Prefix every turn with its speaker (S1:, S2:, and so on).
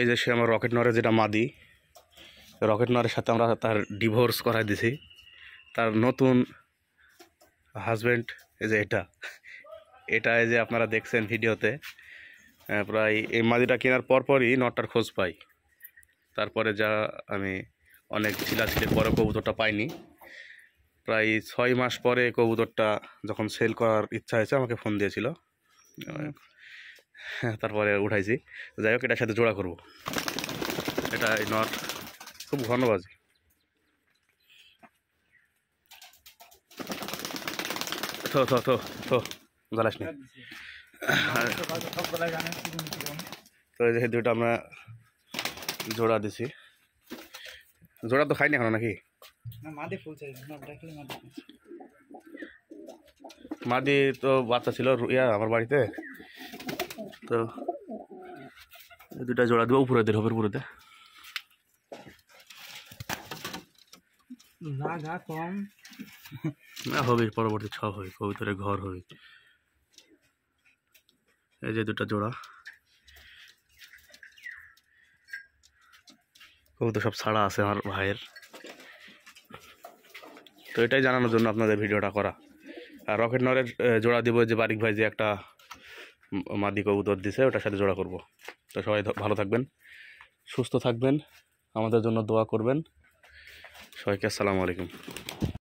S1: এই যে সে আমার রকেট নরে যেটা মাদি রকেট নরের সাথে আমরা তার ডিভোর্স করাই দিছি তার নতুন হাজব্যান্ড এই যে এটা এটা এই যে আপনারা দেখছেন ভিডিওতে প্রায় এই মাদিটা কেনার পরপরই নটটার খোঁজ পাই তারপরে যা আমি অনেক ছিলা ছিলাছিলির পরে কবুতরটা পাইনি প্রায় ছয় মাস পরে কবুতরটা যখন সেল করার ইচ্ছা হয়েছে আমাকে ফোন দিয়েছিল তারপরে উঠাইছি যাই হোক এটার সাথে জোড়া করব এটা এই নট খুব ঘন বাজে জ্বালাস নি তো এই যে দুইটা আমরা জোড়া দিছি জোড়া তো খাইনি এখন নাকি মাদি তো বাচ্চা ছিল ইয়া আমার বাড়িতে তো দুটা জোড়া দেবো উপরে দের হবের উপরে না হবে পরবর্তী ছ হবে কবিতরে ঘর হবে এই যে দুটা জোড়া কবুতর সব ছাড়া আছে আমার ভাইয়ের তো এটাই জানানোর জন্য আপনাদের ভিডিওটা করা আর রকেট নরের জোড়া দিব যে বারিক ভাই যে একটা মাদি কবুতর দিছে ওটার সাথে জোড়া করব তো সবাই ভালো থাকবেন সুস্থ থাকবেন আমাদের জন্য দোয়া করবেন সবাইকে আসসালামু আলাইকুম